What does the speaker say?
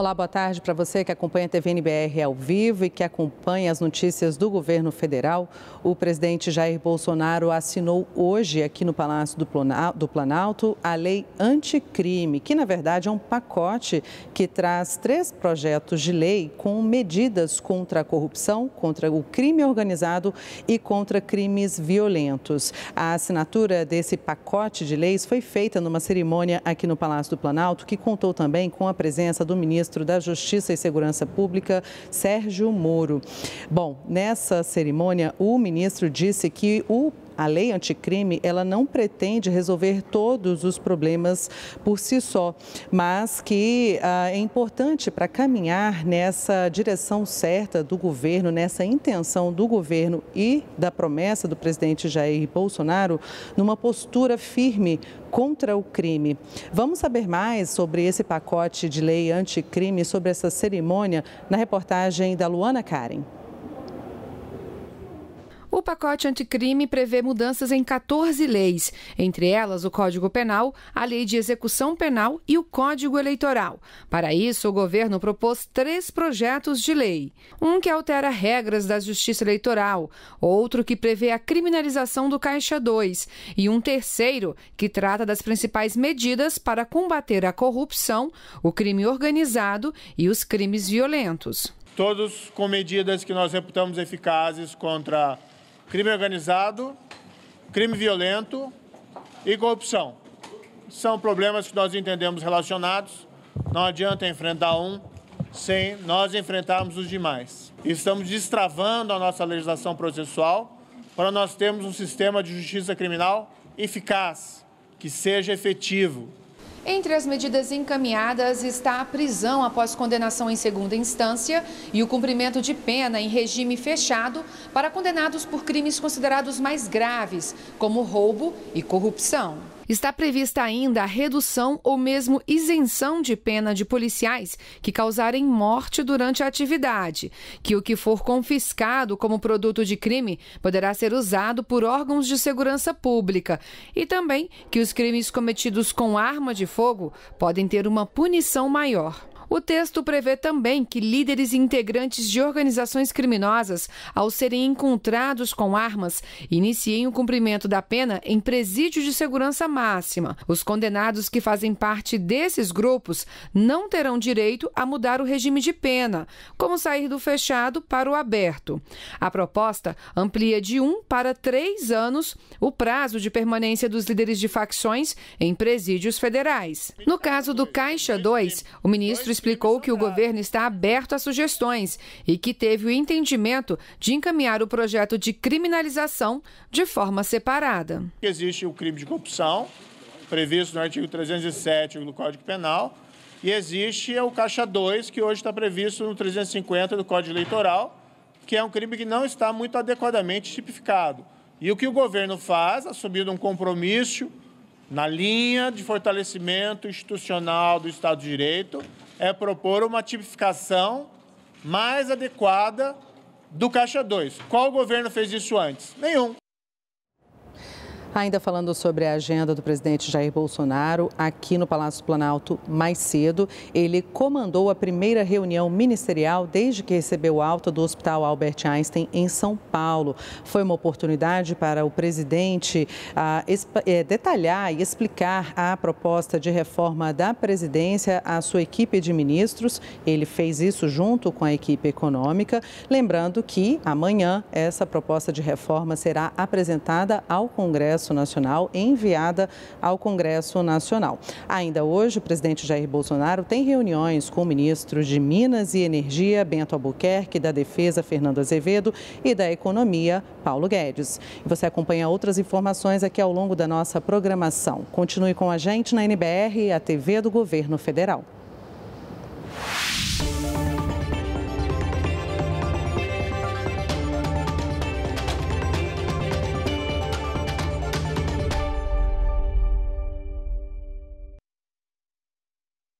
Olá, boa tarde para você que acompanha a TVNBR ao vivo e que acompanha as notícias do governo federal. O presidente Jair Bolsonaro assinou hoje aqui no Palácio do Planalto a lei anticrime, que na verdade é um pacote que traz três projetos de lei com medidas contra a corrupção, contra o crime organizado e contra crimes violentos. A assinatura desse pacote de leis foi feita numa cerimônia aqui no Palácio do Planalto, que contou também com a presença do ministro ministro da Justiça e Segurança Pública, Sérgio Moro. Bom, nessa cerimônia, o ministro disse que o a lei anticrime, ela não pretende resolver todos os problemas por si só, mas que ah, é importante para caminhar nessa direção certa do governo, nessa intenção do governo e da promessa do presidente Jair Bolsonaro, numa postura firme contra o crime. Vamos saber mais sobre esse pacote de lei anticrime, sobre essa cerimônia, na reportagem da Luana Karen. O pacote anticrime prevê mudanças em 14 leis, entre elas o Código Penal, a Lei de Execução Penal e o Código Eleitoral. Para isso, o governo propôs três projetos de lei: um que altera regras da Justiça Eleitoral, outro que prevê a criminalização do Caixa 2 e um terceiro que trata das principais medidas para combater a corrupção, o crime organizado e os crimes violentos. Todos com medidas que nós reputamos eficazes contra crime organizado, crime violento e corrupção. São problemas que nós entendemos relacionados. Não adianta enfrentar um sem nós enfrentarmos os demais. Estamos destravando a nossa legislação processual para nós termos um sistema de justiça criminal eficaz, que seja efetivo, entre as medidas encaminhadas está a prisão após condenação em segunda instância e o cumprimento de pena em regime fechado para condenados por crimes considerados mais graves, como roubo e corrupção. Está prevista ainda a redução ou mesmo isenção de pena de policiais que causarem morte durante a atividade, que o que for confiscado como produto de crime poderá ser usado por órgãos de segurança pública, e também que os crimes cometidos com arma de fogo podem ter uma punição maior. O texto prevê também que líderes e integrantes de organizações criminosas, ao serem encontrados com armas, iniciem o cumprimento da pena em presídio de segurança máxima. Os condenados que fazem parte desses grupos não terão direito a mudar o regime de pena, como sair do fechado para o aberto. A proposta amplia de um para três anos o prazo de permanência dos líderes de facções em presídios federais. No caso do Caixa 2, o ministro explicou que o governo está aberto a sugestões e que teve o entendimento de encaminhar o projeto de criminalização de forma separada. Existe o crime de corrupção, previsto no artigo 307 do Código Penal, e existe o Caixa 2, que hoje está previsto no 350 do Código Eleitoral, que é um crime que não está muito adequadamente tipificado. E o que o governo faz, assumindo um compromisso na linha de fortalecimento institucional do Estado de Direito, é propor uma tipificação mais adequada do Caixa 2. Qual governo fez isso antes? Nenhum. Ainda falando sobre a agenda do presidente Jair Bolsonaro, aqui no Palácio Planalto, mais cedo, ele comandou a primeira reunião ministerial desde que recebeu alta do Hospital Albert Einstein em São Paulo. Foi uma oportunidade para o presidente ah, eh, detalhar e explicar a proposta de reforma da presidência à sua equipe de ministros. Ele fez isso junto com a equipe econômica. Lembrando que amanhã essa proposta de reforma será apresentada ao Congresso Congresso Nacional enviada ao Congresso Nacional. Ainda hoje, o presidente Jair Bolsonaro tem reuniões com o ministro de Minas e Energia, Bento Albuquerque, da Defesa, Fernando Azevedo, e da Economia, Paulo Guedes. Você acompanha outras informações aqui ao longo da nossa programação. Continue com a gente na NBR, a TV do Governo Federal.